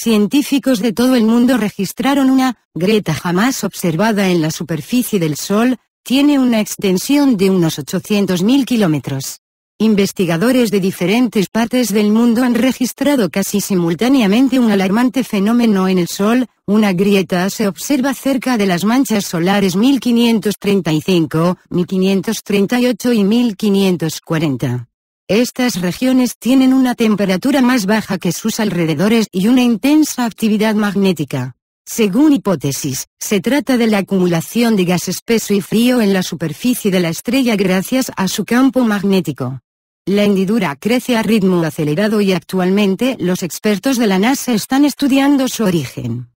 científicos de todo el mundo registraron una grieta jamás observada en la superficie del Sol, tiene una extensión de unos 800.000 kilómetros. Investigadores de diferentes partes del mundo han registrado casi simultáneamente un alarmante fenómeno en el Sol, una grieta se observa cerca de las manchas solares 1535, 1538 y 1540. Estas regiones tienen una temperatura más baja que sus alrededores y una intensa actividad magnética. Según hipótesis, se trata de la acumulación de gas espeso y frío en la superficie de la estrella gracias a su campo magnético. La hendidura crece a ritmo acelerado y actualmente los expertos de la NASA están estudiando su origen.